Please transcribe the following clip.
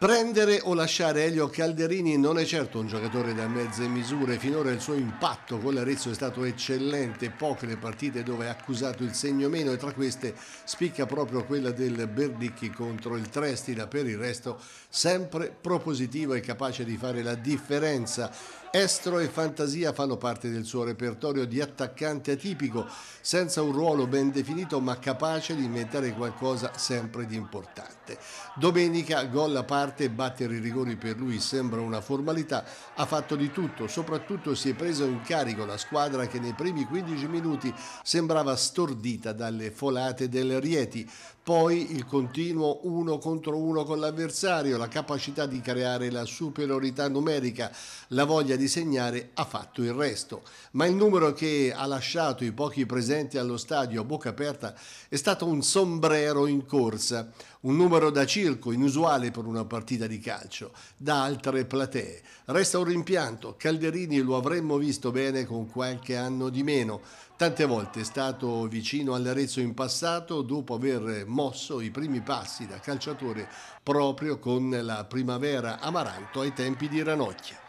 Prendere o lasciare Elio Calderini non è certo un giocatore da mezze misure, finora il suo impatto con l'Arezzo è stato eccellente, poche le partite dove ha accusato il segno meno e tra queste spicca proprio quella del Berdicchi contro il Trestila, per il resto sempre propositivo e capace di fare la differenza. Estro e fantasia fanno parte del suo repertorio di attaccante atipico, senza un ruolo ben definito ma capace di inventare qualcosa sempre di importante. Domenica gol a parte parte, battere i rigori per lui sembra una formalità, ha fatto di tutto, soprattutto si è preso in carico la squadra che nei primi 15 minuti sembrava stordita dalle folate del Rieti. Poi il continuo uno contro uno con l'avversario, la capacità di creare la superiorità numerica, la voglia di segnare ha fatto il resto. Ma il numero che ha lasciato i pochi presenti allo stadio a bocca aperta è stato un sombrero in corsa, un numero da circo inusuale per una partita di calcio, da altre platee. Resta un rimpianto, Calderini lo avremmo visto bene con qualche anno di meno. Tante volte è stato vicino all'Arezzo in passato dopo aver mosso i primi passi da calciatore proprio con la primavera amaranto ai tempi di Ranocchia.